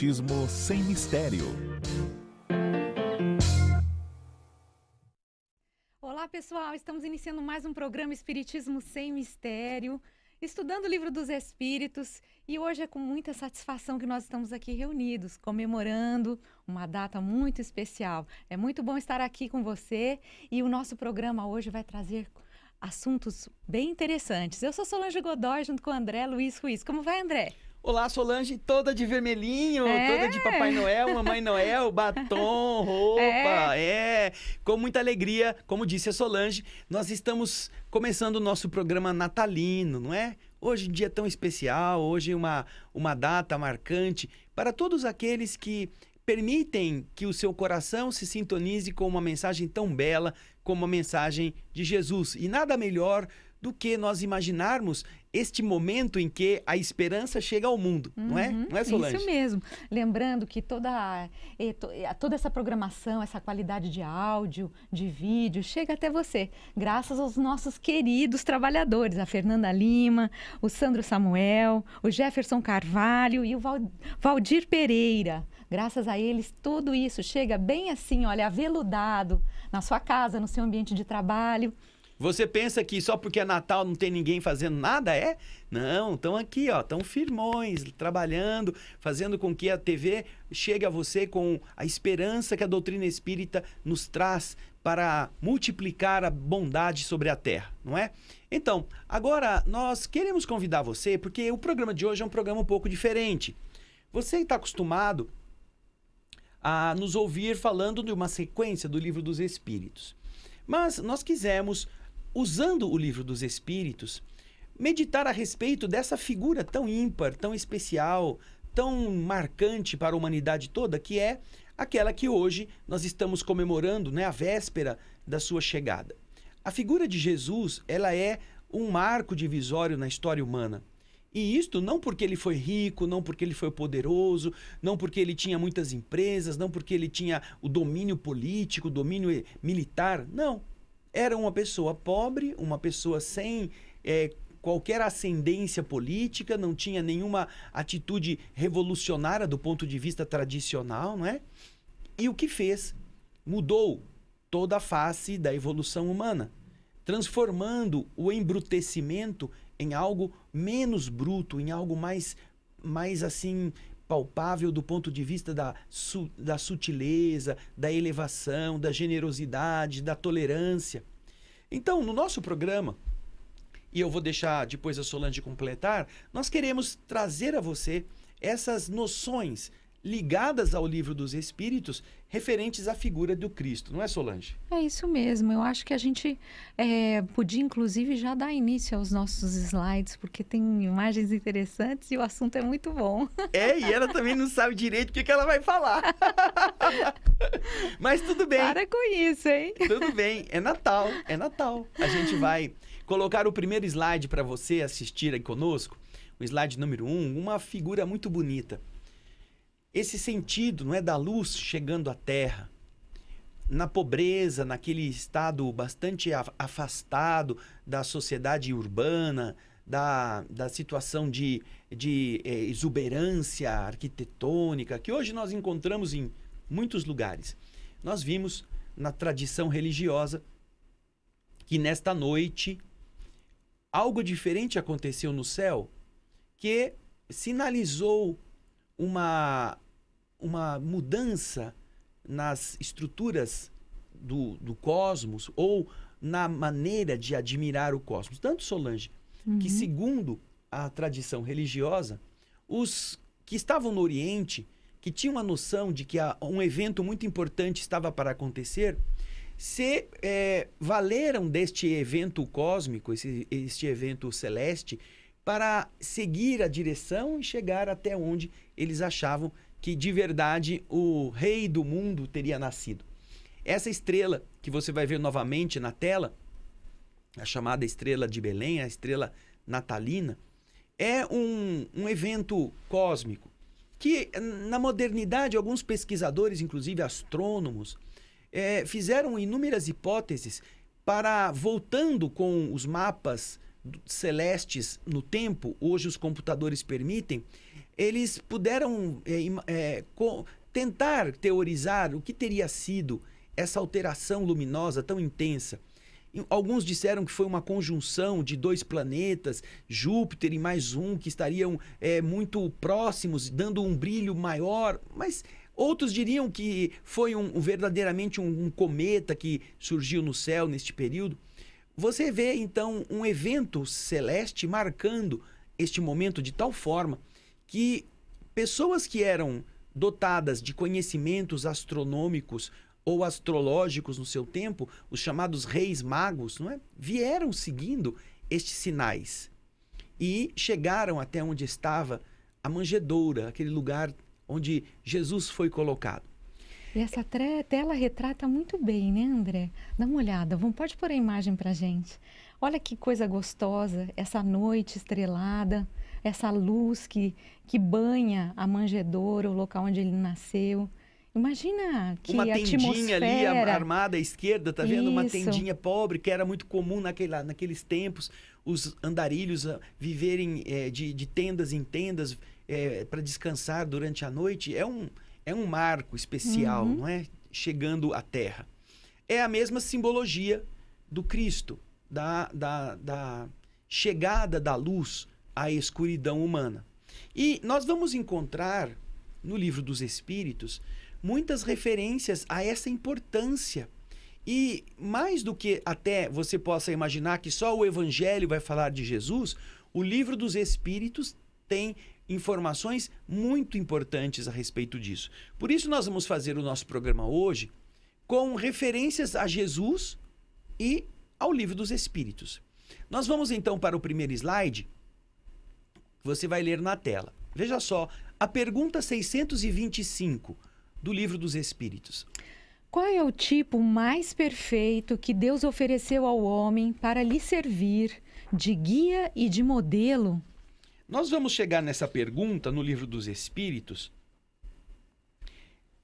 Espiritismo sem mistério. Olá, pessoal. Estamos iniciando mais um programa Espiritismo sem mistério, estudando o Livro dos Espíritos, e hoje é com muita satisfação que nós estamos aqui reunidos, comemorando uma data muito especial. É muito bom estar aqui com você e o nosso programa hoje vai trazer assuntos bem interessantes. Eu sou Solange Godoy, junto com André Luiz Ruiz. Como vai, André? Olá, Solange, toda de vermelhinho, é. toda de Papai Noel, Mamãe Noel, batom, é. roupa. É. é. com muita alegria, como disse a Solange, nós estamos começando o nosso programa natalino, não é? Hoje um dia tão especial, hoje uma, uma data marcante para todos aqueles que permitem que o seu coração se sintonize com uma mensagem tão bela como a mensagem de Jesus. E nada melhor do que nós imaginarmos este momento em que a esperança chega ao mundo, uhum, não é? Uhum. Não é, Solange? Isso mesmo. Lembrando que toda, toda essa programação, essa qualidade de áudio, de vídeo, chega até você, graças aos nossos queridos trabalhadores, a Fernanda Lima, o Sandro Samuel, o Jefferson Carvalho e o Valdir Pereira. Graças a eles, tudo isso chega bem assim, olha, aveludado, na sua casa, no seu ambiente de trabalho. Você pensa que só porque é Natal não tem ninguém fazendo nada, é? Não, estão aqui, ó, estão firmões, trabalhando, fazendo com que a TV chegue a você com a esperança que a doutrina espírita nos traz para multiplicar a bondade sobre a terra, não é? Então, agora nós queremos convidar você, porque o programa de hoje é um programa um pouco diferente. Você está acostumado a nos ouvir falando de uma sequência do livro dos Espíritos. Mas nós quisemos usando o livro dos Espíritos, meditar a respeito dessa figura tão ímpar, tão especial, tão marcante para a humanidade toda, que é aquela que hoje nós estamos comemorando, né, a véspera da sua chegada. A figura de Jesus, ela é um marco divisório na história humana. E isto não porque ele foi rico, não porque ele foi poderoso, não porque ele tinha muitas empresas, não porque ele tinha o domínio político, o domínio militar, não. Era uma pessoa pobre, uma pessoa sem é, qualquer ascendência política, não tinha nenhuma atitude revolucionária do ponto de vista tradicional, não é? E o que fez? Mudou toda a face da evolução humana, transformando o embrutecimento em algo menos bruto, em algo mais mais assim palpável do ponto de vista da, su, da sutileza, da elevação, da generosidade, da tolerância. Então, no nosso programa, e eu vou deixar depois a Solange completar, nós queremos trazer a você essas noções ligadas ao livro dos Espíritos, referentes à figura do Cristo, não é, Solange? É isso mesmo. Eu acho que a gente é, podia, inclusive, já dar início aos nossos slides, porque tem imagens interessantes e o assunto é muito bom. É, e ela também não sabe direito o que, que ela vai falar. Mas tudo bem. Para com isso, hein? Tudo bem. É Natal, é Natal. A gente vai colocar o primeiro slide para você assistir aí conosco. O slide número um, uma figura muito bonita esse sentido não é da luz chegando à terra. Na pobreza, naquele estado bastante afastado da sociedade urbana, da, da situação de, de é, exuberância arquitetônica, que hoje nós encontramos em muitos lugares. Nós vimos na tradição religiosa que nesta noite algo diferente aconteceu no céu que sinalizou uma uma mudança nas estruturas do, do cosmos ou na maneira de admirar o cosmos. Tanto Solange, uhum. que segundo a tradição religiosa, os que estavam no Oriente, que tinham a noção de que um evento muito importante estava para acontecer, se é, valeram deste evento cósmico, esse, este evento celeste, para seguir a direção e chegar até onde eles achavam que de verdade o rei do mundo teria nascido. Essa estrela que você vai ver novamente na tela, a chamada estrela de Belém, a estrela natalina, é um, um evento cósmico que na modernidade alguns pesquisadores, inclusive astrônomos, é, fizeram inúmeras hipóteses para voltando com os mapas celestes no tempo, hoje os computadores permitem, eles puderam é, é, tentar teorizar o que teria sido essa alteração luminosa tão intensa. Alguns disseram que foi uma conjunção de dois planetas, Júpiter e mais um, que estariam é, muito próximos, dando um brilho maior, mas outros diriam que foi um, um verdadeiramente um, um cometa que surgiu no céu neste período. Você vê então um evento celeste marcando este momento de tal forma que pessoas que eram dotadas de conhecimentos astronômicos ou astrológicos no seu tempo, os chamados reis magos, não é? Vieram seguindo estes sinais e chegaram até onde estava a manjedoura, aquele lugar onde Jesus foi colocado. E essa tela retrata muito bem, né, André? Dá uma olhada, vamos, pode pôr a imagem para gente. Olha que coisa gostosa, essa noite estrelada essa luz que, que banha a manjedoura, o local onde ele nasceu. Imagina que uma tendinha atmosfera... ali armada à esquerda, tá vendo? Isso. Uma tendinha pobre que era muito comum naquele, naqueles tempos, os andarilhos ah, viverem é, de, de, tendas em tendas é, eh, para descansar durante a noite. É um, é um marco especial, uhum. não é? Chegando à Terra. É a mesma simbologia do Cristo, da, da, da chegada da luz a escuridão humana. E nós vamos encontrar no livro dos Espíritos muitas referências a essa importância. E mais do que até você possa imaginar que só o Evangelho vai falar de Jesus, o livro dos Espíritos tem informações muito importantes a respeito disso. Por isso, nós vamos fazer o nosso programa hoje com referências a Jesus e ao livro dos Espíritos. Nós vamos então para o primeiro slide que você vai ler na tela. Veja só, a pergunta 625 do Livro dos Espíritos. Qual é o tipo mais perfeito que Deus ofereceu ao homem para lhe servir de guia e de modelo? Nós vamos chegar nessa pergunta no Livro dos Espíritos,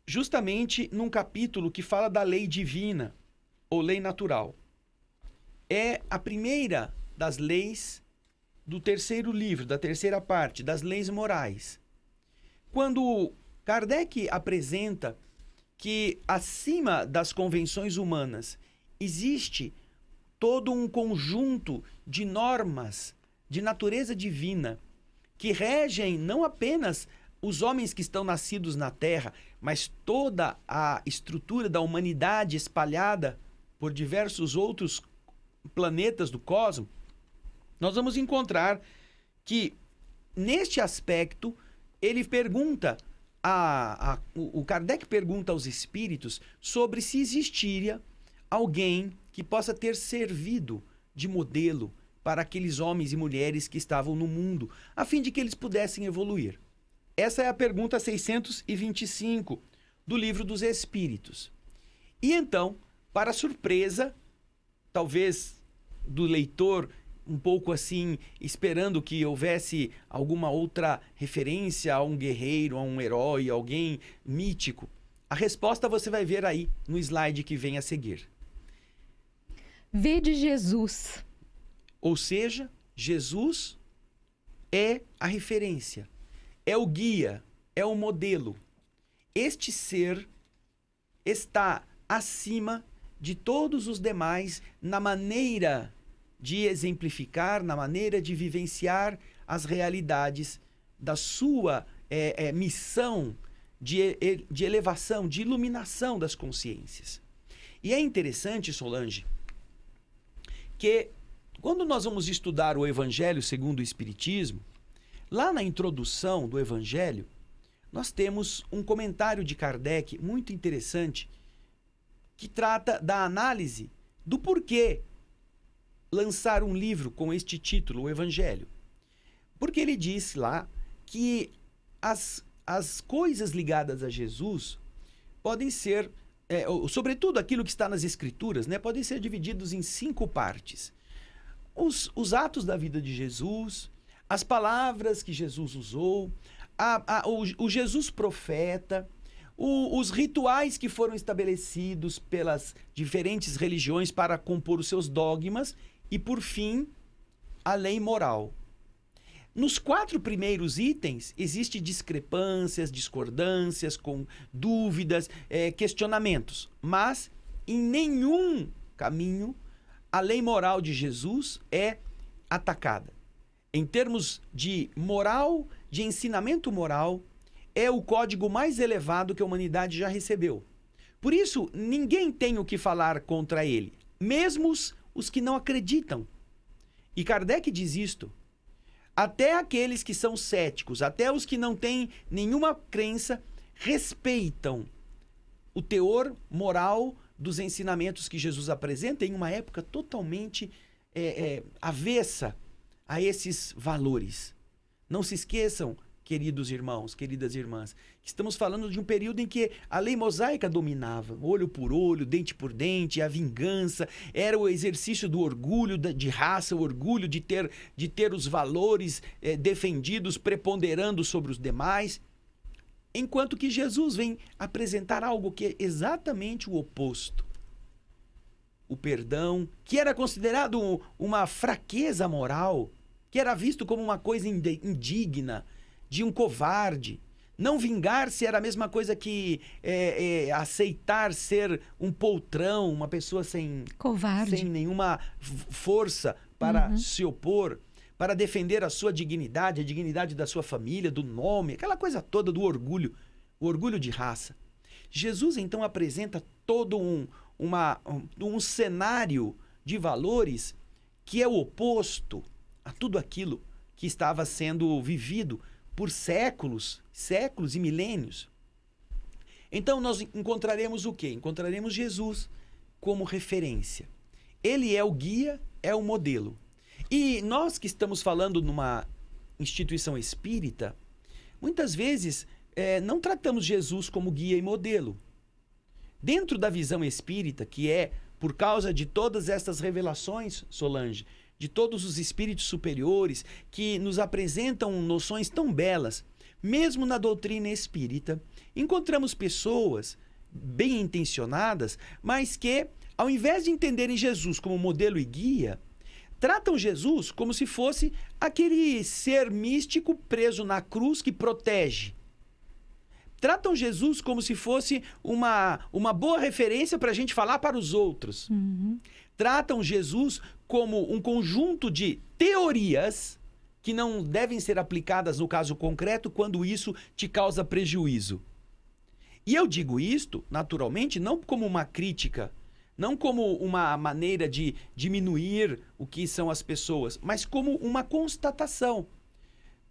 justamente num capítulo que fala da lei divina ou lei natural. É a primeira das leis do terceiro livro, da terceira parte, das leis morais. Quando Kardec apresenta que acima das convenções humanas existe todo um conjunto de normas de natureza divina que regem não apenas os homens que estão nascidos na terra, mas toda a estrutura da humanidade espalhada por diversos outros planetas do cosmos, nós vamos encontrar que, neste aspecto, ele pergunta. A, a, o Kardec pergunta aos espíritos sobre se existiria alguém que possa ter servido de modelo para aqueles homens e mulheres que estavam no mundo, a fim de que eles pudessem evoluir. Essa é a pergunta 625 do Livro dos Espíritos. E então, para surpresa, talvez do leitor um pouco assim, esperando que houvesse alguma outra referência a um guerreiro, a um herói, alguém mítico? A resposta você vai ver aí no slide que vem a seguir. Vede de Jesus. Ou seja, Jesus é a referência, é o guia, é o modelo. Este ser está acima de todos os demais na maneira de exemplificar na maneira de vivenciar as realidades da sua é, é, missão de, de elevação, de iluminação das consciências. E é interessante, Solange, que quando nós vamos estudar o Evangelho segundo o Espiritismo, lá na introdução do Evangelho, nós temos um comentário de Kardec muito interessante que trata da análise do porquê lançar um livro com este título, o Evangelho. Porque ele disse lá que as, as coisas ligadas a Jesus podem ser, é, sobretudo aquilo que está nas Escrituras, né, podem ser divididos em cinco partes. Os, os atos da vida de Jesus, as palavras que Jesus usou, a, a, o, o Jesus profeta, o, os rituais que foram estabelecidos pelas diferentes religiões para compor os seus dogmas e, por fim, a lei moral. Nos quatro primeiros itens, existe discrepâncias, discordâncias, com dúvidas, é, questionamentos. Mas, em nenhum caminho, a lei moral de Jesus é atacada. Em termos de moral, de ensinamento moral, é o código mais elevado que a humanidade já recebeu. Por isso, ninguém tem o que falar contra ele, mesmo os que não acreditam. E Kardec diz isto. Até aqueles que são céticos, até os que não têm nenhuma crença, respeitam o teor moral dos ensinamentos que Jesus apresenta em uma época totalmente é, é, avessa a esses valores. Não se esqueçam queridos irmãos, queridas irmãs, estamos falando de um período em que a lei mosaica dominava, olho por olho, dente por dente, a vingança, era o exercício do orgulho de raça, o orgulho de ter, de ter os valores eh, defendidos, preponderando sobre os demais. Enquanto que Jesus vem apresentar algo que é exatamente o oposto. O perdão, que era considerado uma fraqueza moral, que era visto como uma coisa indigna, de um covarde. Não vingar-se era a mesma coisa que é, é, aceitar ser um poltrão, uma pessoa sem, Covarde. sem nenhuma força para uhum. se opor, para defender a sua dignidade, a dignidade da sua família, do nome, aquela coisa toda do orgulho, o orgulho de raça. Jesus então apresenta todo um, uma, um, um cenário de valores que é o oposto a tudo aquilo que estava sendo vivido por séculos, séculos e milênios. Então nós encontraremos o quê? Encontraremos Jesus como referência. Ele é o guia, é o modelo. E nós que estamos falando numa instituição espírita, muitas vezes é, não tratamos Jesus como guia e modelo. Dentro da visão espírita, que é por causa de todas estas revelações, Solange, de todos os espíritos superiores que nos apresentam noções tão belas, mesmo na doutrina espírita, encontramos pessoas bem intencionadas, mas que, ao invés de entenderem Jesus como modelo e guia, tratam Jesus como se fosse aquele ser místico preso na cruz que protege. Tratam Jesus como se fosse uma, uma boa referência para a gente falar para os outros. Uhum tratam Jesus como um conjunto de teorias que não devem ser aplicadas no caso concreto quando isso te causa prejuízo. E eu digo isto, naturalmente, não como uma crítica, não como uma maneira de diminuir o que são as pessoas, mas como uma constatação.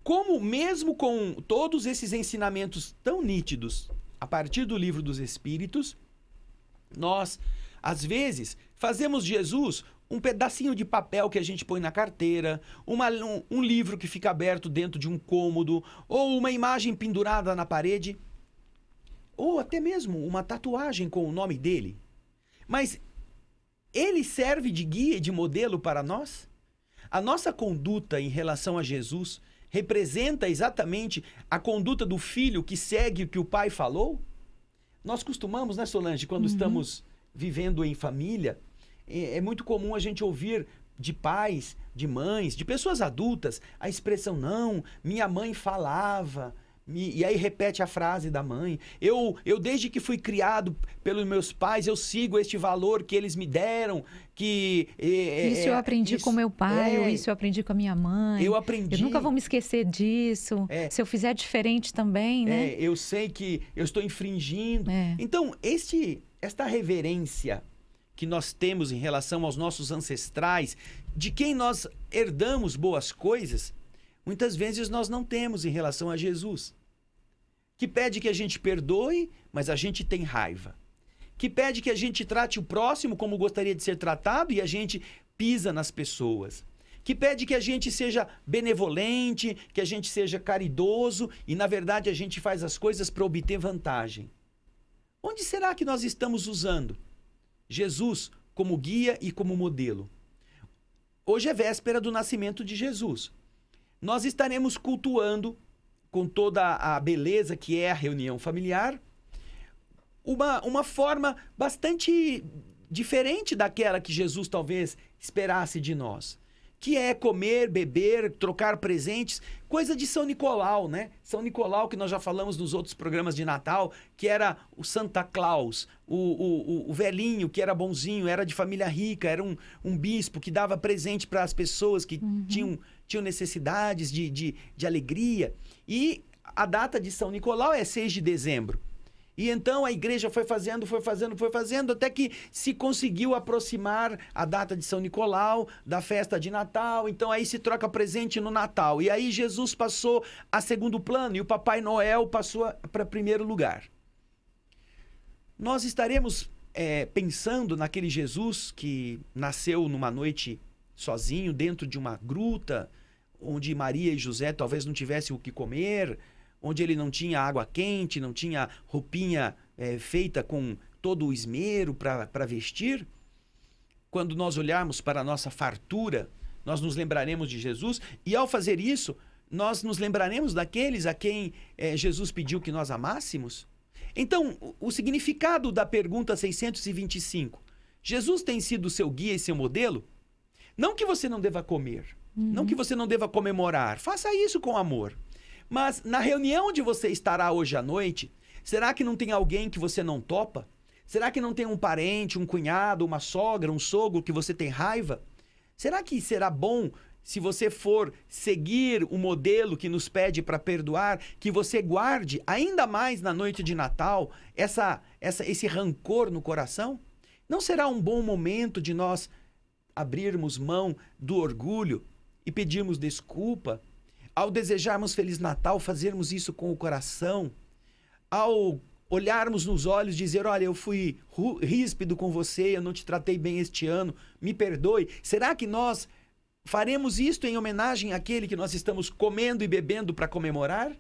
Como, mesmo com todos esses ensinamentos tão nítidos a partir do livro dos Espíritos, nós, às vezes, Fazemos Jesus um pedacinho de papel que a gente põe na carteira, uma, um, um livro que fica aberto dentro de um cômodo, ou uma imagem pendurada na parede, ou até mesmo uma tatuagem com o nome dele. Mas ele serve de guia e de modelo para nós? A nossa conduta em relação a Jesus representa exatamente a conduta do filho que segue o que o pai falou? Nós costumamos, né, Solange, quando uhum. estamos vivendo em família, é, é muito comum a gente ouvir de pais, de mães, de pessoas adultas, a expressão não, minha mãe falava. E, e aí repete a frase da mãe. Eu, eu desde que fui criado pelos meus pais, eu sigo este valor que eles me deram, que é, isso eu é, aprendi isso, com meu pai, é, isso eu aprendi com a minha mãe. Eu aprendi. Eu nunca vou me esquecer disso. É, Se eu fizer diferente também, né? É, eu sei que eu estou infringindo. É. Então, este esta reverência que nós temos em relação aos nossos ancestrais, de quem nós herdamos boas coisas, muitas vezes nós não temos em relação a Jesus. Que pede que a gente perdoe, mas a gente tem raiva. Que pede que a gente trate o próximo como gostaria de ser tratado e a gente pisa nas pessoas. Que pede que a gente seja benevolente, que a gente seja caridoso e, na verdade, a gente faz as coisas para obter vantagem. Onde será que nós estamos usando Jesus como guia e como modelo? Hoje é véspera do nascimento de Jesus. Nós estaremos cultuando, com toda a beleza que é a reunião familiar, uma, uma forma bastante diferente daquela que Jesus talvez esperasse de nós que é comer, beber, trocar presentes, coisa de São Nicolau, né? São Nicolau, que nós já falamos nos outros programas de Natal, que era o Santa Claus, o, o, o velhinho que era bonzinho, era de família rica, era um, um bispo que dava presente para as pessoas que uhum. tinham, tinham necessidades de, de, de alegria. E a data de São Nicolau é 6 de dezembro. E então a igreja foi fazendo, foi fazendo, foi fazendo, até que se conseguiu aproximar a data de São Nicolau, da festa de Natal. Então aí se troca presente no Natal. E aí Jesus passou a segundo plano e o Papai Noel passou para primeiro lugar. Nós estaremos é, pensando naquele Jesus que nasceu numa noite sozinho, dentro de uma gruta, onde Maria e José talvez não tivessem o que comer onde ele não tinha água quente, não tinha roupinha é, feita com todo o esmero para vestir. Quando nós olharmos para a nossa fartura, nós nos lembraremos de Jesus e ao fazer isso, nós nos lembraremos daqueles a quem é, Jesus pediu que nós amássemos? Então, o, o significado da pergunta 625: Jesus tem sido seu guia e seu modelo? Não que você não deva comer, uhum. não que você não deva comemorar, faça isso com amor. Mas na reunião onde você estará hoje à noite, será que não tem alguém que você não topa? Será que não tem um parente, um cunhado, uma sogra, um sogro que você tem raiva? Será que será bom se você for seguir o modelo que nos pede para perdoar, que você guarde ainda mais na noite de Natal essa, essa, esse rancor no coração? Não será um bom momento de nós abrirmos mão do orgulho e pedirmos desculpa ao desejarmos Feliz Natal, fazermos isso com o coração, ao olharmos nos olhos, dizer: Olha, eu fui ríspido com você, eu não te tratei bem este ano, me perdoe. Será que nós faremos isto em homenagem àquele que nós estamos comendo e bebendo para comemorar?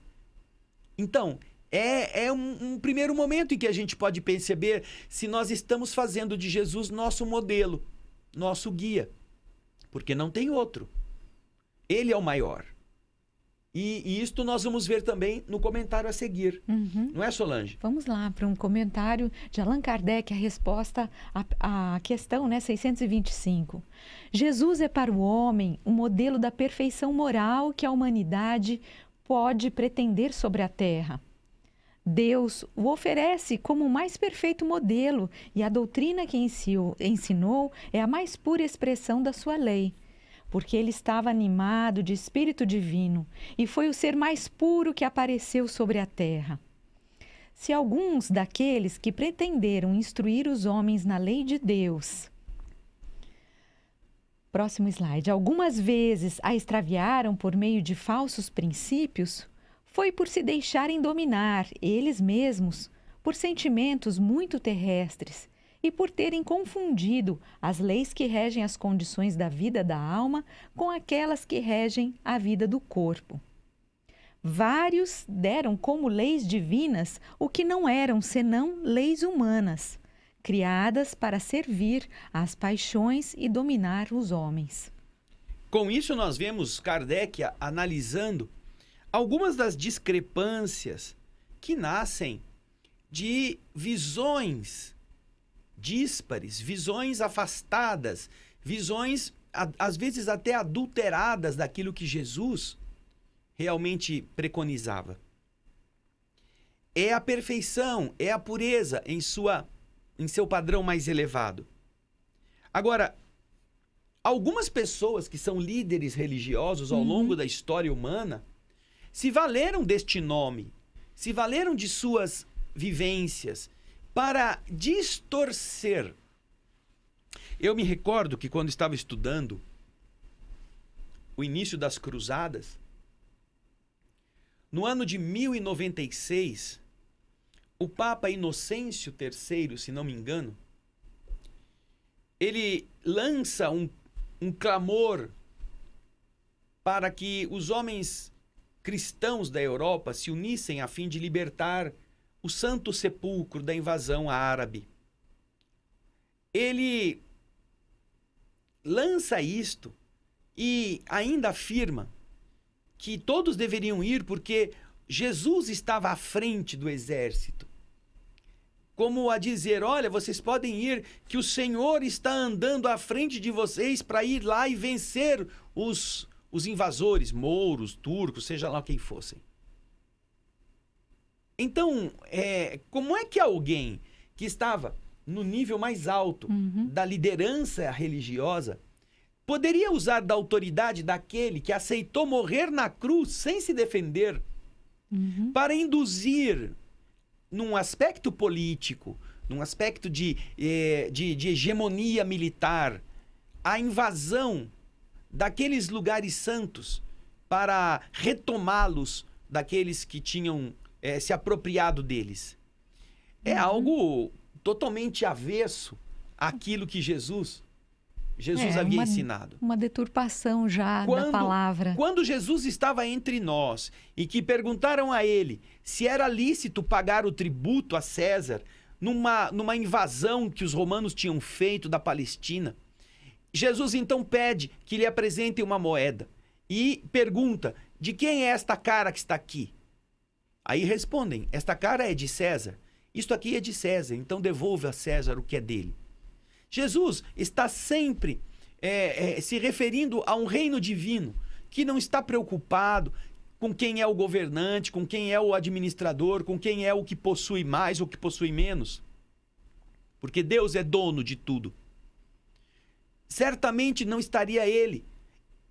Então, é, é um, um, primeiro momento em que a gente pode perceber se nós estamos fazendo de Jesus nosso modelo, nosso guia. Porque não tem outro. Ele é o maior. E, e isto nós vamos ver também no comentário a seguir. Uhum. Não é, Solange? Vamos lá para um comentário de Allan Kardec, a resposta à, à questão né, 625. Jesus é para o homem um modelo da perfeição moral que a humanidade pode pretender sobre a terra. Deus o oferece como o mais perfeito modelo e a doutrina que ensinou é a mais pura expressão da sua lei porque ele estava animado de espírito divino e foi o ser mais puro que apareceu sobre a terra. Se alguns daqueles que pretenderam instruir os homens na lei de Deus, próximo slide, algumas vezes a extraviaram por meio de falsos princípios, foi por se deixarem dominar eles mesmos por sentimentos muito terrestres e por terem confundido as leis que regem as condições da vida da alma com aquelas que regem a vida do corpo. Vários deram como leis divinas o que não eram senão leis humanas, criadas para servir às paixões e dominar os homens. Com isso, nós vemos Kardec analisando algumas das discrepâncias que nascem de visões díspares, visões afastadas, visões a, às vezes até adulteradas daquilo que Jesus realmente preconizava. É a perfeição, é a pureza em sua em seu padrão mais elevado. Agora, algumas pessoas que são líderes religiosos ao uhum. longo da história humana se valeram deste nome, se valeram de suas vivências, para distorcer. Eu me recordo que quando estava estudando o início das cruzadas, no ano de 1096, o Papa Inocêncio III, se não me engano, ele lança um, um clamor para que os homens cristãos da Europa se unissem a fim de libertar o Santo Sepulcro da invasão árabe. Ele lança isto e ainda afirma que todos deveriam ir porque Jesus estava à frente do exército. Como a dizer: olha, vocês podem ir, que o Senhor está andando à frente de vocês para ir lá e vencer os, os invasores, mouros, turcos, seja lá quem fossem. Então, é, como é que alguém que estava no nível mais alto uhum. da liderança religiosa poderia usar da autoridade daquele que aceitou morrer na cruz sem se defender uhum. para induzir num aspecto político, num aspecto de, é, de, de, hegemonia militar, a invasão daqueles lugares santos para retomá-los daqueles que tinham é, se apropriado deles. É uhum. algo totalmente avesso àquilo que Jesus Jesus é, havia uma, ensinado. Uma deturpação já quando, da palavra. Quando Jesus estava entre nós e que perguntaram a ele se era lícito pagar o tributo a César numa, numa invasão que os romanos tinham feito da Palestina, Jesus então pede que lhe apresentem uma moeda e pergunta: de quem é esta cara que está aqui? Aí respondem: esta cara é de César. Isto aqui é de César, então devolve a César o que é dele. Jesus está sempre é, é, se referindo a um reino divino que não está preocupado com quem é o governante, com quem é o administrador, com quem é o que possui mais ou que possui menos. Porque Deus é dono de tudo. Certamente não estaria ele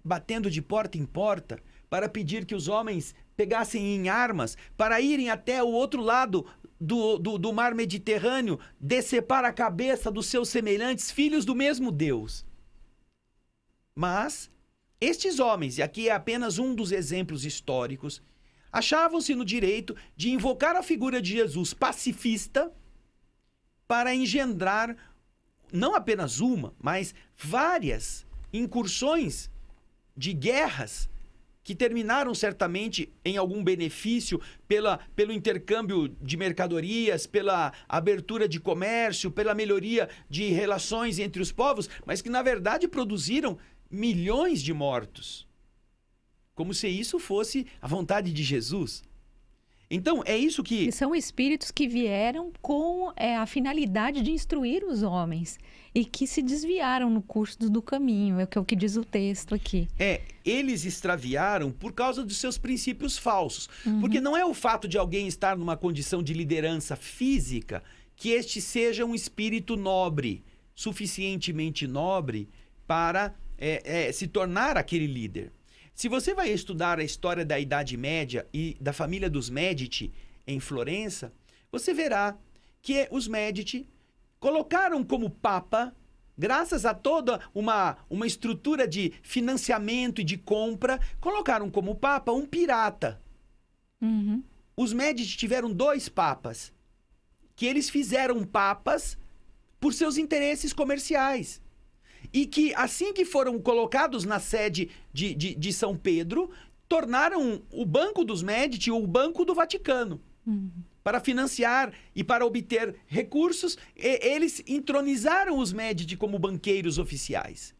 batendo de porta em porta para pedir que os homens pegassem em armas para irem até o outro lado do, do, do, mar Mediterrâneo, decepar a cabeça dos seus semelhantes, filhos do mesmo Deus. Mas estes homens, e aqui é apenas um dos exemplos históricos, achavam-se no direito de invocar a figura de Jesus pacifista para engendrar não apenas uma, mas várias incursões de guerras que terminaram certamente em algum benefício pela, pelo intercâmbio de mercadorias, pela abertura de comércio, pela melhoria de relações entre os povos, mas que na verdade produziram milhões de mortos. Como se isso fosse a vontade de Jesus. Então, é isso que. E são espíritos que vieram com é, a finalidade de instruir os homens e que se desviaram no curso do caminho, é, é o que diz o texto aqui. É, eles extraviaram por causa dos seus princípios falsos. Uhum. Porque não é o fato de alguém estar numa condição de liderança física que este seja um espírito nobre, suficientemente nobre para é, é, se tornar aquele líder. Se você vai estudar a história da Idade Média e da família dos Médici em Florença, você verá que os Médici colocaram como papa, graças a toda uma, uma estrutura de financiamento e de compra, colocaram como papa um pirata. Uhum. Os Médici tiveram dois papas, que eles fizeram papas por seus interesses comerciais e que, assim que foram colocados na sede de, de, de São Pedro, tornaram o Banco dos Médici o Banco do Vaticano. Uhum. Para financiar e para obter recursos, e, eles entronizaram os Médici como banqueiros oficiais.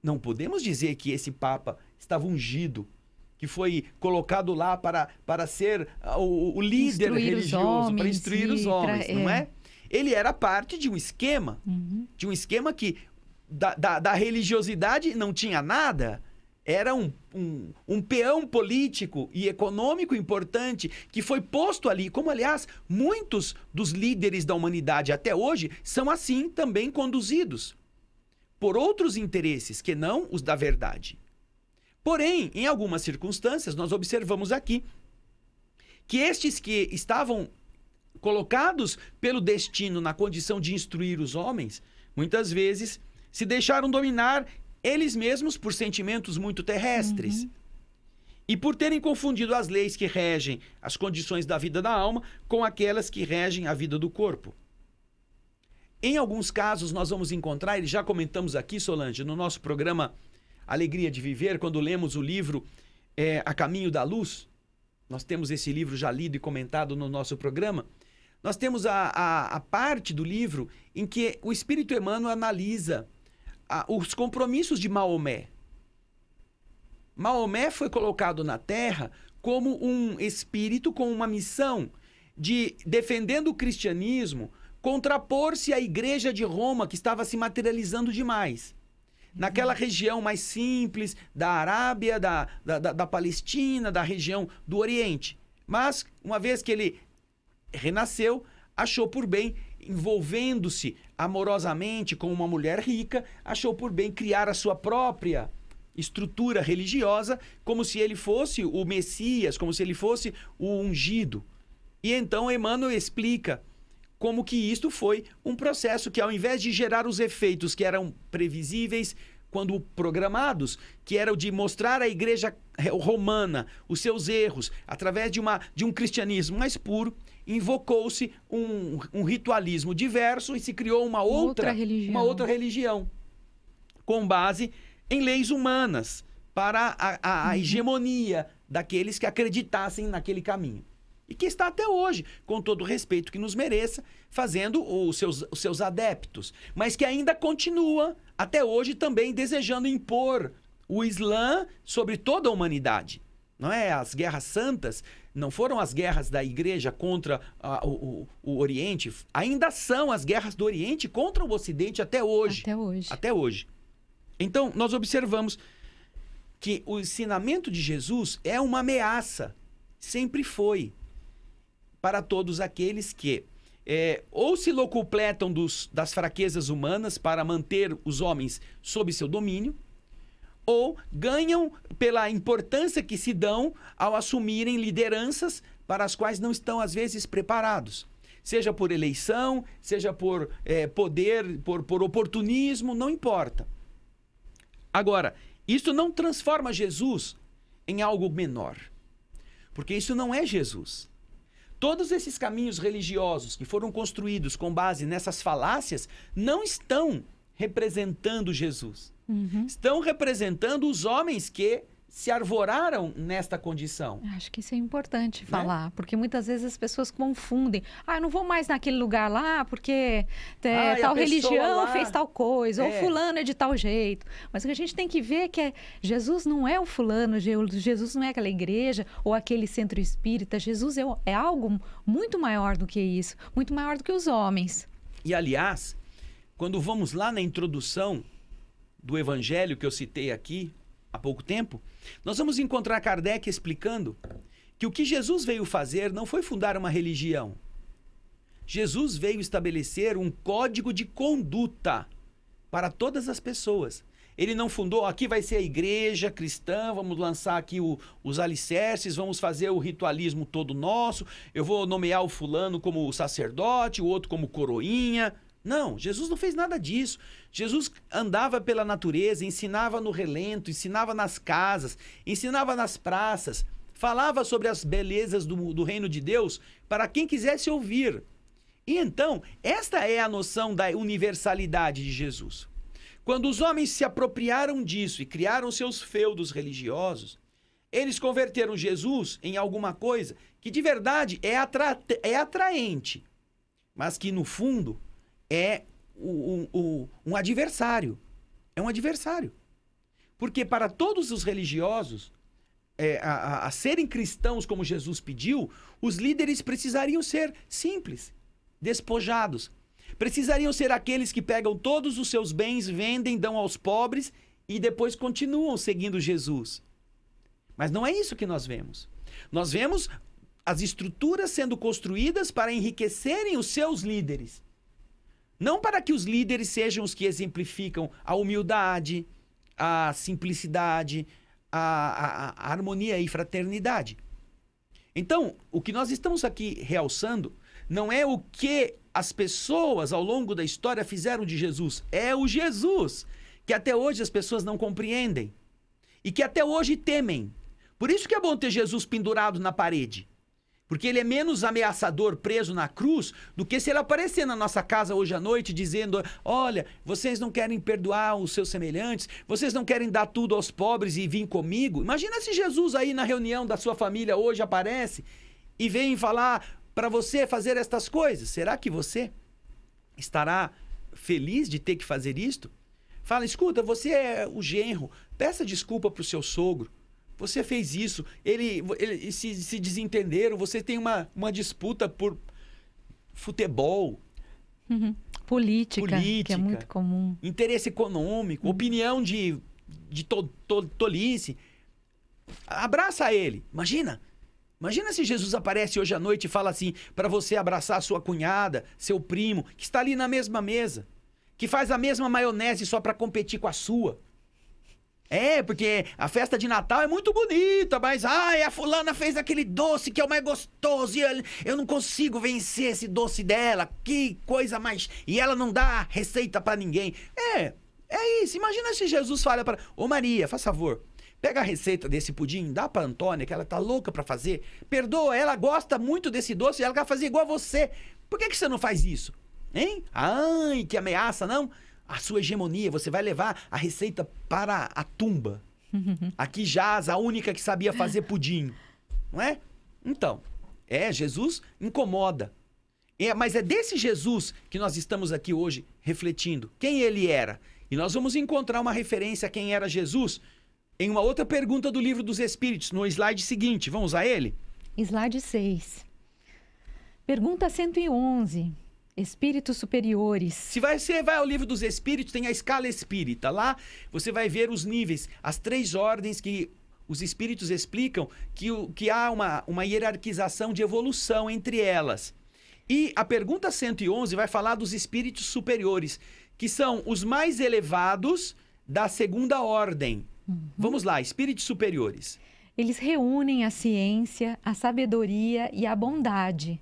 Não podemos dizer que esse Papa estava ungido que foi colocado lá para, para ser ah, o, o líder instruir religioso, para instruir os homens, tra... não é. é? Ele era parte de um esquema, uhum. de um esquema que da, da, da religiosidade não tinha nada era um, um, um, peão político e econômico importante que foi posto ali, como aliás muitos dos líderes da humanidade até hoje são assim também conduzidos por outros interesses que não os da verdade. Porém, em algumas circunstâncias, nós observamos aqui que estes que estavam colocados pelo destino na condição de instruir os homens, muitas vezes se deixaram dominar eles mesmos por sentimentos muito terrestres. Uhum. E por terem confundido as leis que regem as condições da vida da alma com aquelas que regem a vida do corpo. Em alguns casos, nós vamos encontrar, e já comentamos aqui, Solange, no nosso programa Alegria de Viver, quando lemos o livro é, A Caminho da Luz, nós temos esse livro já lido e comentado no nosso programa. Nós temos a, a, a parte do livro em que o Espírito Emmanuel analisa a, os compromissos de Maomé. Maomé foi colocado na Terra como um espírito com uma missão de, defendendo o cristianismo, contrapor-se à igreja de Roma, que estava se materializando demais. Naquela uhum. região mais simples da Arábia, da, da, da, da Palestina, da região do Oriente. Mas, uma vez que ele renasceu, achou por bem, envolvendo-se amorosamente com uma mulher rica, achou por bem criar a sua própria estrutura religiosa, como se ele fosse o Messias, como se ele fosse o ungido. E então Emmanuel explica como que isto foi um processo que, ao invés de gerar os efeitos que eram previsíveis, quando programados, que era o de mostrar à igreja romana os seus erros através de, uma, de um cristianismo mais puro, invocou-se um, um, ritualismo diverso e se criou uma outra, outra religião. uma outra religião com base em leis humanas para a, a, a uhum. hegemonia daqueles que acreditassem naquele caminho. E que está até hoje, com todo o respeito que nos mereça, fazendo os seus, os seus adeptos. Mas que ainda continua, até hoje, também desejando impor o Islã sobre toda a humanidade. Não é? As guerras santas não foram as guerras da igreja contra a, ah, o, o, o, Oriente, ainda são as guerras do Oriente contra o Ocidente até hoje. Até hoje. Até hoje. Então, nós observamos que o ensinamento de Jesus é uma ameaça, sempre foi, para todos aqueles que é, ou se locupletam dos, das fraquezas humanas para manter os homens sob seu domínio, ou ganham pela importância que se dão ao assumirem lideranças para as quais não estão, às vezes, preparados. Seja por eleição, seja por é, poder, por, por oportunismo, não importa. Agora, isso não transforma Jesus em algo menor. Porque isso não é Jesus. Todos esses caminhos religiosos que foram construídos com base nessas falácias não estão representando Jesus. Uhum. Estão representando os homens que se arvoraram nesta condição. Acho que isso é importante né? falar, né? porque muitas vezes as pessoas confundem. Ah, eu não vou mais naquele lugar lá porque é, ah, tal religião lá... fez tal coisa, é. ou fulano é de tal jeito. Mas o que a gente tem que ver é que é, Jesus não é o fulano, Jesus não é aquela igreja ou aquele centro espírita. Jesus é, é algo muito maior do que isso, muito maior do que os homens. E aliás, quando vamos lá na introdução do Evangelho que eu citei aqui há pouco tempo, nós vamos encontrar Kardec explicando que o que Jesus veio fazer não foi fundar uma religião. Jesus veio estabelecer um código de conduta para todas as pessoas. Ele não fundou, aqui vai ser a igreja cristã, vamos lançar aqui o, os alicerces, vamos fazer o ritualismo todo nosso, eu vou nomear o fulano como sacerdote, o outro como coroinha. Não, Jesus não fez nada disso. Jesus andava pela natureza, ensinava no relento, ensinava nas casas, ensinava nas praças, falava sobre as belezas do, do reino de Deus para quem quisesse ouvir. E então, esta é a noção da universalidade de Jesus. Quando os homens se apropriaram disso e criaram seus feudos religiosos, eles converteram Jesus em alguma coisa que de verdade é, atra é atraente, mas que no fundo é o, o, o, um adversário. É um adversário. Porque para todos os religiosos, é, a, a, a serem cristãos como Jesus pediu, os líderes precisariam ser simples, despojados. Precisariam ser aqueles que pegam todos os seus bens, vendem, dão aos pobres e depois continuam seguindo Jesus. Mas não é isso que nós vemos. Nós vemos as estruturas sendo construídas para enriquecerem os seus líderes. Não para que os líderes sejam os que exemplificam a humildade, a simplicidade, a, a, a harmonia e fraternidade. Então, o que nós estamos aqui realçando não é o que as pessoas ao longo da história fizeram de Jesus, é o Jesus que até hoje as pessoas não compreendem e que até hoje temem. Por isso que é bom ter Jesus pendurado na parede. Porque ele é menos ameaçador preso na cruz do que se ele aparecer na nossa casa hoje à noite dizendo: Olha, vocês não querem perdoar os seus semelhantes, vocês não querem dar tudo aos pobres e vir comigo. Imagina se Jesus aí na reunião da sua família hoje aparece e vem falar para você fazer estas coisas. Será que você estará feliz de ter que fazer isto? Fala, escuta, você é o genro, peça desculpa para o seu sogro. Você fez isso, ele, ele se, se desentenderam, você tem uma, uma disputa por futebol. Uhum. Política, Política, que é muito comum. Interesse econômico, uhum. opinião de, de to, to, tolice. Abraça ele. Imagina, Imagina se Jesus aparece hoje à noite e fala assim para você abraçar sua cunhada, seu primo, que está ali na mesma mesa, que faz a mesma maionese só para competir com a sua. É, porque a festa de Natal é muito bonita, mas ai, a fulana fez aquele doce que é o mais gostoso e eu, eu não consigo vencer esse doce dela. Que coisa mais. E ela não dá receita para ninguém. É, é isso. Imagina se Jesus fala para Ô Maria, faz favor. Pega a receita desse pudim, dá pra Antônia, que ela tá louca para fazer. Perdoa, ela gosta muito desse doce e ela quer fazer igual a você. Por que, que você não faz isso? Hein? Ai, que ameaça, não? a sua hegemonia, você vai levar a receita para a tumba. Aqui jaz a única que sabia fazer pudim. Não é? Então, é, Jesus incomoda. É, mas é desse Jesus que nós estamos aqui hoje refletindo. Quem ele era? E nós vamos encontrar uma referência a quem era Jesus em uma outra pergunta do livro dos Espíritos, no slide seguinte. Vamos a ele? Slide 6. Pergunta 111. Espíritos superiores. Se você vai ao livro dos espíritos, tem a escala espírita. Lá você vai ver os níveis, as três ordens que os espíritos explicam que, que há uma, uma hierarquização de evolução entre elas. E a pergunta 111 vai falar dos espíritos superiores, que são os mais elevados da segunda ordem. Uhum. Vamos lá, espíritos superiores. Eles reúnem a ciência, a sabedoria e a bondade.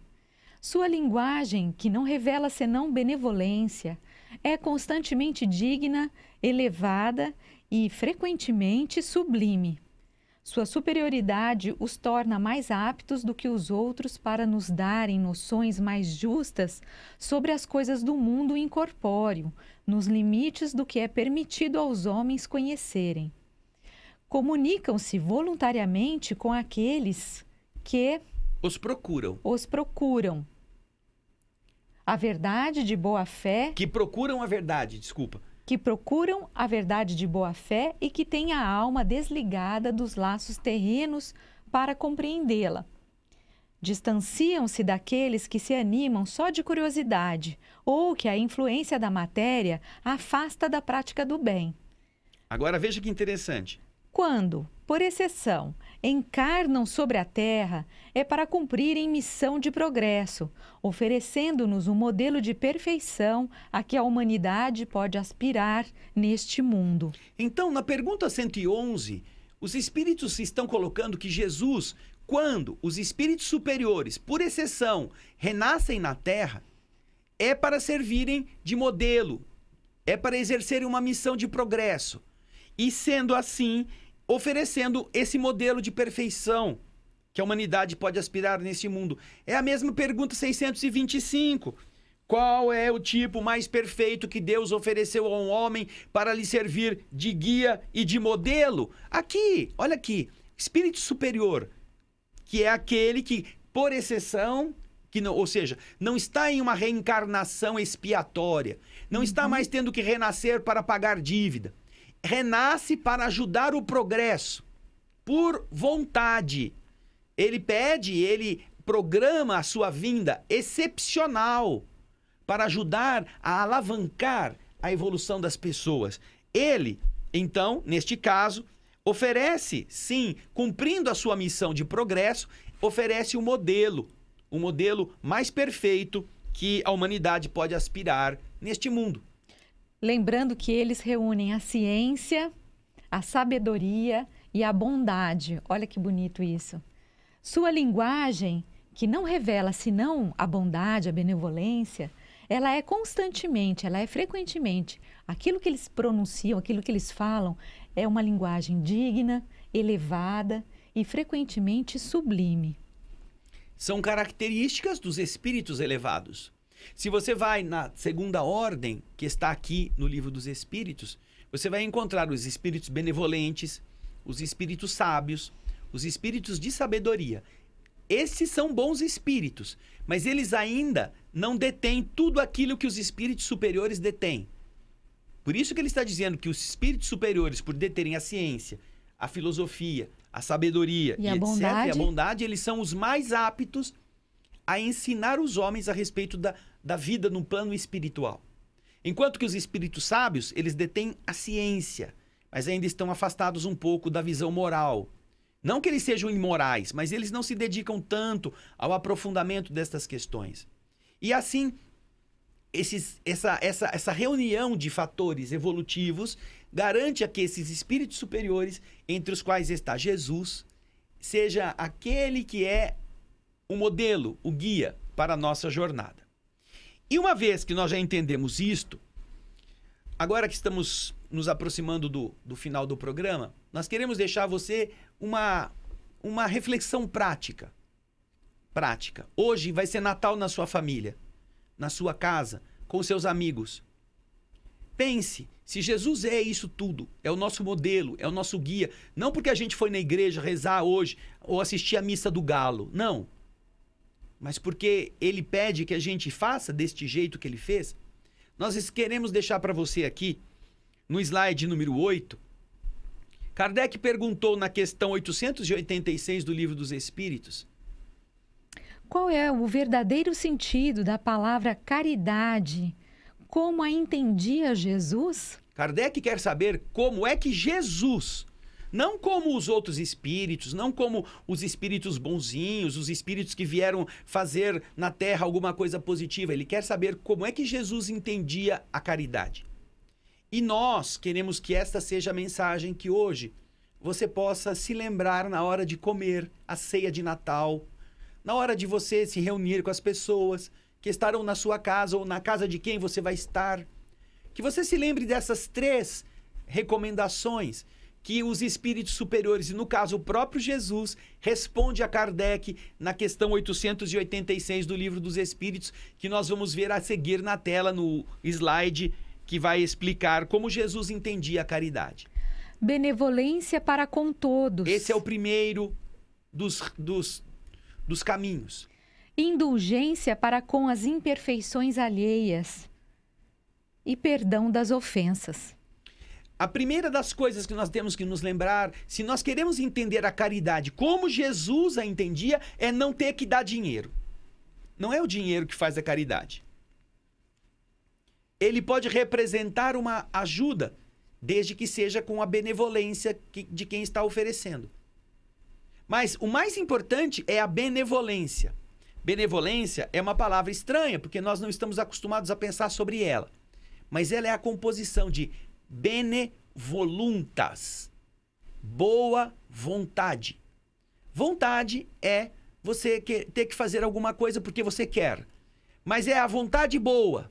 Sua linguagem, que não revela senão benevolência, é constantemente digna, elevada e frequentemente sublime. Sua superioridade os torna mais aptos do que os outros para nos darem noções mais justas sobre as coisas do mundo incorpóreo, nos limites do que é permitido aos homens conhecerem. Comunicam-se voluntariamente com aqueles que os procuram. Os procuram a verdade de boa fé. Que procuram a verdade, desculpa. Que procuram a verdade de boa fé e que têm a alma desligada dos laços terrenos para compreendê-la. Distanciam-se daqueles que se animam só de curiosidade ou que a influência da matéria afasta da prática do bem. Agora veja que interessante. Quando, por exceção, encarnam sobre a Terra é para cumprirem missão de progresso, oferecendo-nos um modelo de perfeição a que a humanidade pode aspirar neste mundo. Então, na pergunta 111, os espíritos estão colocando que Jesus, quando os espíritos superiores, por exceção, renascem na Terra, é para servirem de modelo, é para exercerem uma missão de progresso. E sendo assim, oferecendo esse modelo de perfeição que a humanidade pode aspirar nesse mundo. É a mesma pergunta 625. Qual é o tipo mais perfeito que Deus ofereceu a um homem para lhe servir de guia e de modelo? Aqui, olha aqui, espírito superior, que é aquele que, por exceção, que não, ou seja, não está em uma reencarnação expiatória, não está uhum. mais tendo que renascer para pagar dívida renasce para ajudar o progresso, por vontade. Ele pede, ele programa a sua vinda excepcional para ajudar a alavancar a evolução das pessoas. Ele, então, neste caso, oferece, sim, cumprindo a sua missão de progresso, oferece o um modelo, o um modelo mais perfeito que a humanidade pode aspirar neste mundo. Lembrando que eles reúnem a ciência, a sabedoria e a bondade. Olha que bonito isso. Sua linguagem, que não revela senão a bondade, a benevolência, ela é constantemente, ela é frequentemente. Aquilo que eles pronunciam, aquilo que eles falam, é uma linguagem digna, elevada e frequentemente sublime. São características dos espíritos elevados. Se você vai na segunda ordem, que está aqui no livro dos Espíritos, você vai encontrar os espíritos benevolentes, os espíritos sábios, os espíritos de sabedoria. Esses são bons espíritos, mas eles ainda não detêm tudo aquilo que os espíritos superiores detêm. Por isso que ele está dizendo que os espíritos superiores, por deterem a ciência, a filosofia, a sabedoria e, e a etc, bondade? e a bondade, eles são os mais aptos a ensinar os homens a respeito da, da vida no plano espiritual. Enquanto que os espíritos sábios, eles detêm a ciência, mas ainda estão afastados um pouco da visão moral. Não que eles sejam imorais, mas eles não se dedicam tanto ao aprofundamento destas questões. E assim, esses, essa, essa, essa reunião de fatores evolutivos garante a que esses espíritos superiores, entre os quais está Jesus, seja aquele que é o modelo, o guia para a nossa jornada. E uma vez que nós já entendemos isto, agora que estamos nos aproximando do, do final do programa, nós queremos deixar você uma, uma reflexão prática. Prática. Hoje vai ser Natal na sua família, na sua casa, com seus amigos. Pense, se Jesus é isso tudo, é o nosso modelo, é o nosso guia, não porque a gente foi na igreja rezar hoje ou assistir a missa do galo, não mas porque ele pede que a gente faça deste jeito que ele fez, nós queremos deixar para você aqui, no slide número 8, Kardec perguntou na questão 886 do Livro dos Espíritos. Qual é o verdadeiro sentido da palavra caridade? Como a entendia Jesus? Kardec quer saber como é que Jesus não como os outros espíritos, não como os espíritos bonzinhos, os espíritos que vieram fazer na terra alguma coisa positiva. Ele quer saber como é que Jesus entendia a caridade. E nós queremos que esta seja a mensagem que hoje você possa se lembrar na hora de comer a ceia de Natal, na hora de você se reunir com as pessoas que estarão na sua casa ou na casa de quem você vai estar. Que você se lembre dessas três recomendações que os espíritos superiores, e no caso o próprio Jesus, responde a Kardec na questão 886 do Livro dos Espíritos, que nós vamos ver a seguir na tela, no slide que vai explicar como Jesus entendia a caridade. Benevolência para com todos. Esse é o primeiro dos, dos, dos caminhos. Indulgência para com as imperfeições alheias e perdão das ofensas. A primeira das coisas que nós temos que nos lembrar, se nós queremos entender a caridade como Jesus a entendia, é não ter que dar dinheiro. Não é o dinheiro que faz a caridade. Ele pode representar uma ajuda, desde que seja com a benevolência de quem está oferecendo. Mas o mais importante é a benevolência. Benevolência é uma palavra estranha, porque nós não estamos acostumados a pensar sobre ela. Mas ela é a composição de benevoluntas. Boa vontade. Vontade é você ter que fazer alguma coisa porque você quer. Mas é a vontade boa.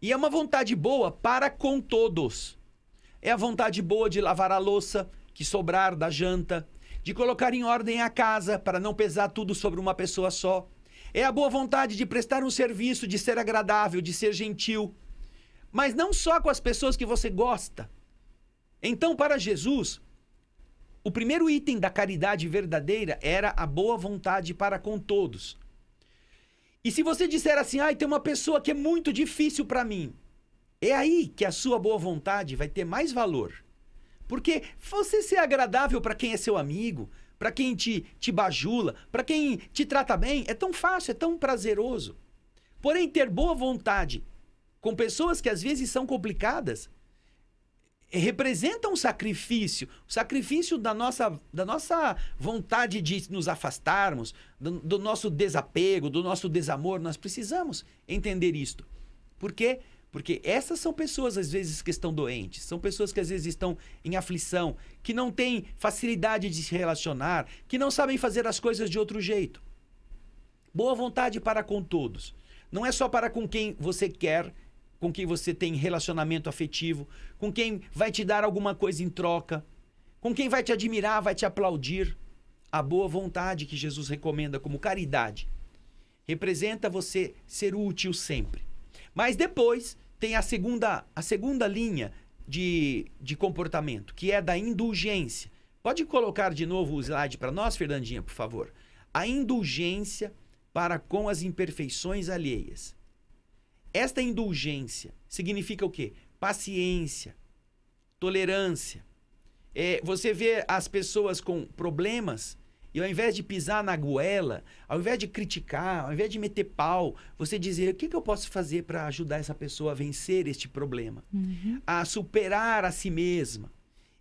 E é uma vontade boa para com todos. É a vontade boa de lavar a louça que sobrar da janta, de colocar em ordem a casa para não pesar tudo sobre uma pessoa só. É a boa vontade de prestar um serviço, de ser agradável, de ser gentil, mas não só com as pessoas que você gosta. Então, para Jesus, o primeiro item da caridade verdadeira era a boa vontade para com todos. E se você disser assim, ai, ah, tem uma pessoa que é muito difícil para mim, é aí que a sua boa vontade vai ter mais valor. Porque você ser agradável para quem é seu amigo, para quem te, te bajula, para quem te trata bem, é tão fácil, é tão prazeroso. Porém, ter boa vontade com pessoas que às vezes são complicadas, eh, representa um sacrifício, o sacrifício da nossa, da nossa vontade de nos afastarmos, do, do nosso desapego, do nosso desamor. Nós precisamos entender isto. Por quê? Porque essas são pessoas, às vezes, que estão doentes, são pessoas que às vezes estão em aflição, que não têm facilidade de se relacionar, que não sabem fazer as coisas de outro jeito. Boa vontade para com todos. Não é só para com quem você quer com quem você tem relacionamento afetivo, com quem vai te dar alguma coisa em troca, com quem vai te admirar, vai te aplaudir. A boa vontade que Jesus recomenda como caridade representa você ser útil sempre. Mas depois tem a segunda, a segunda linha de, de comportamento, que é da indulgência. Pode colocar de novo o slide para nós, Fernandinha, por favor? A indulgência para com as imperfeições alheias. Esta indulgência significa o quê? Paciência, tolerância. É, você vê as pessoas com problemas e ao invés de pisar na goela, ao invés de criticar, ao invés de meter pau, você dizer o que, que eu posso fazer para ajudar essa pessoa a vencer este problema, uhum. a superar a si mesma.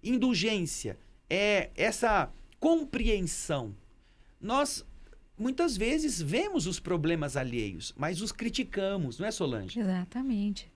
Indulgência é essa compreensão. Nós muitas vezes vemos os problemas alheios, mas os criticamos, não é, Solange? Exatamente.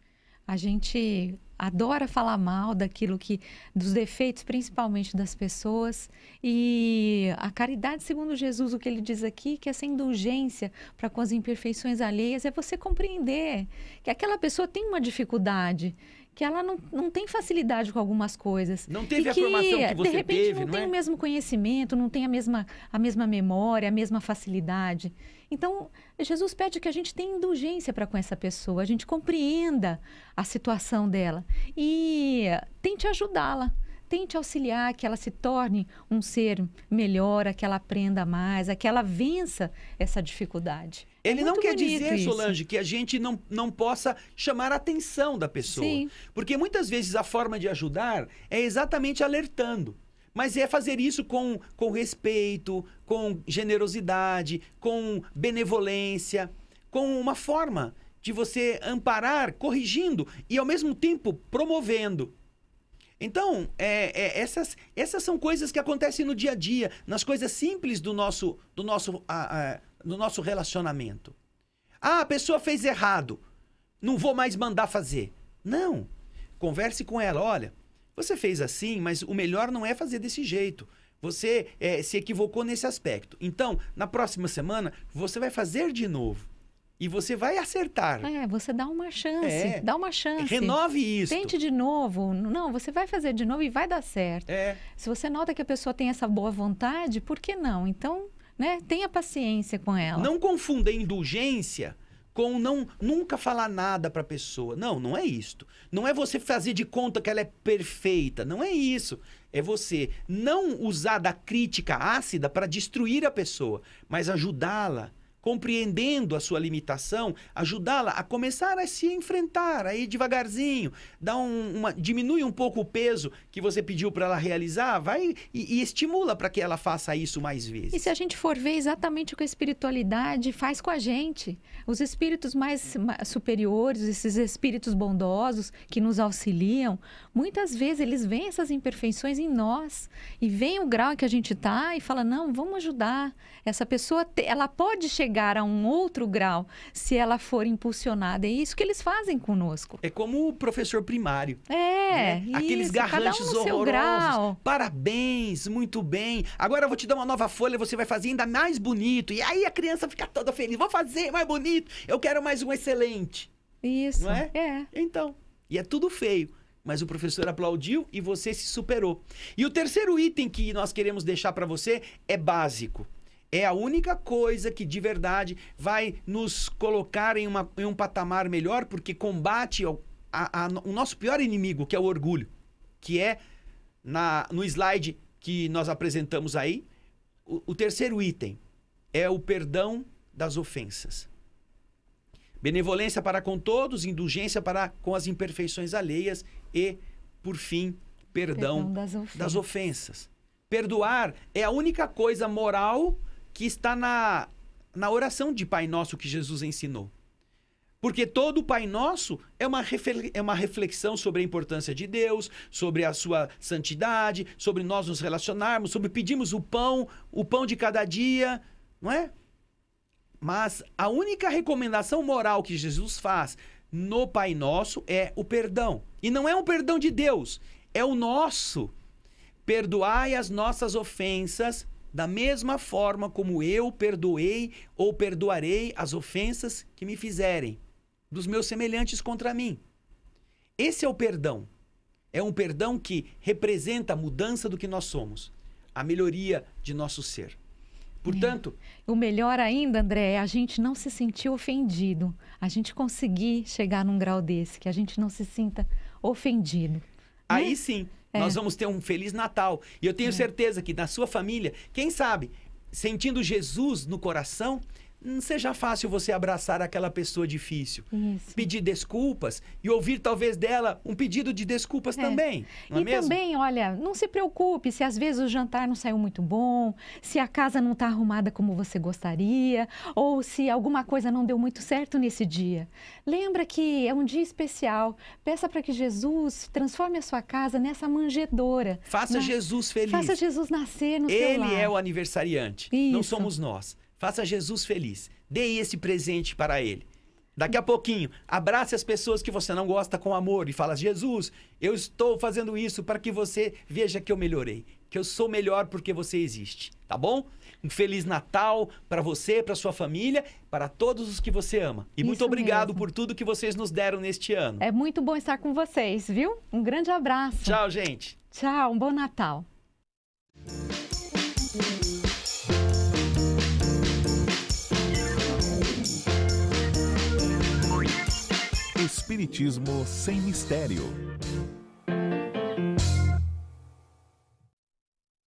A gente adora falar mal daquilo que dos defeitos principalmente das pessoas e a caridade segundo Jesus o que ele diz aqui que é essa indulgência para com as imperfeições alheias é você compreender que aquela pessoa tem uma dificuldade que ela não, não tem facilidade com algumas coisas. Não teve e a que, formação que você de repente, teve, não, não tem é? o mesmo conhecimento, não tem a mesma, a mesma memória, a mesma facilidade. Então, Jesus pede que a gente tenha indulgência para com essa pessoa, a gente compreenda a situação dela e tente ajudá-la tente auxiliar que ela se torne um ser melhor, que ela aprenda mais, que ela vença essa dificuldade. Ele não quer dizer, Solange, que a gente não, não possa chamar a atenção da pessoa. Sim. Porque muitas vezes a forma de ajudar é exatamente alertando. Mas é fazer isso com, com respeito, com generosidade, com benevolência, com uma forma de você amparar, corrigindo e ao mesmo tempo promovendo. Então, é, é, essas, essas são coisas que acontecem no dia a dia, nas coisas simples do nosso, do nosso, a, a, do nosso relacionamento. Ah, a pessoa fez errado, não vou mais mandar fazer. Não. Converse com ela. Olha, você fez assim, mas o melhor não é fazer desse jeito. Você é, se equivocou nesse aspecto. Então, na próxima semana, você vai fazer de novo. E você vai acertar. É, você dá uma chance, é. dá uma chance. Renove isso. Tente de novo. Não, você vai fazer de novo e vai dar certo. É. Se você nota que a pessoa tem essa boa vontade, por que não? Então, né, tenha paciência com ela. Não confunda indulgência com não nunca falar nada para a pessoa. Não, não é isto. Não é você fazer de conta que ela é perfeita, não é isso. É você não usar da crítica ácida para destruir a pessoa, mas ajudá-la compreendendo a sua limitação, ajudá-la a começar a se enfrentar, aí devagarzinho, dá um, uma, diminui um pouco o peso que você pediu para ela realizar, vai e, e estimula para que ela faça isso mais vezes. E se a gente for ver exatamente o que a espiritualidade faz com a gente, os espíritos mais superiores, esses espíritos bondosos que nos auxiliam, muitas vezes eles veem essas imperfeições em nós e veem o grau em que a gente está e fala não, vamos ajudar essa pessoa, te... ela pode chegar chegar a um outro grau se ela for impulsionada. É isso que eles fazem conosco. É como o professor primário. É, né? isso, Aqueles garranchos um horrorosos. Parabéns, muito bem. Agora eu vou te dar uma nova folha, você vai fazer ainda mais bonito. E aí a criança fica toda feliz. Vou fazer mais bonito. Eu quero mais um excelente. Isso. Não é? É. Então. E é tudo feio mas o professor aplaudiu e você se superou. E o terceiro item que nós queremos deixar para você é básico é a única coisa que de verdade vai nos colocar em, uma, em um patamar melhor, porque combate ao, a, a, o nosso pior inimigo, que é o orgulho, que é na, no slide que nós apresentamos aí, o, o terceiro item é o perdão das ofensas. Benevolência para com todos, indulgência para com as imperfeições alheias e, por fim, perdão, perdão das, ofensas. das ofensas. Perdoar é a única coisa moral que está na, na oração de Pai Nosso que Jesus ensinou. Porque todo o Pai Nosso é uma, é uma reflexão sobre a importância de Deus, sobre a sua santidade, sobre nós nos relacionarmos, sobre pedimos o pão, o pão de cada dia, não é? Mas a única recomendação moral que Jesus faz no Pai Nosso é o perdão. E não é um perdão de Deus, é o nosso. Perdoai as nossas ofensas, da mesma forma como eu perdoei ou perdoarei as ofensas que me fizerem dos meus semelhantes contra mim. Esse é o perdão. É um perdão que representa a mudança do que nós somos, a melhoria de nosso ser. Portanto. É. O melhor ainda, André, é a gente não se sentir ofendido. A gente conseguir chegar num grau desse, que a gente não se sinta ofendido. Né? Aí né? sim, é. Nós vamos ter um Feliz Natal. E eu tenho é. certeza que na sua família, quem sabe, sentindo Jesus no coração, não seja fácil você abraçar aquela pessoa difícil. Isso. Pedir desculpas e ouvir talvez dela um pedido de desculpas é. também. Não é e é também, olha, não se preocupe se às vezes o jantar não saiu muito bom, se a casa não está arrumada como você gostaria, ou se alguma coisa não deu muito certo nesse dia. Lembra que é um dia especial. Peça para que Jesus transforme a sua casa nessa manjedoura. Faça na... Jesus feliz. Faça Jesus nascer no Ele seu lar. Ele é o aniversariante. Isso. Não somos nós. Faça Jesus feliz. Dê esse presente para ele. Daqui a pouquinho, abrace as pessoas que você não gosta com amor e fala: Jesus, eu estou fazendo isso para que você veja que eu melhorei, que eu sou melhor porque você existe, tá bom? Um feliz Natal para você, para sua família, para todos os que você ama. E isso muito obrigado mesmo. por tudo que vocês nos deram neste ano. É muito bom estar com vocês, viu? Um grande abraço. Tchau, gente. Tchau, um bom Natal. Espiritismo sem mistério.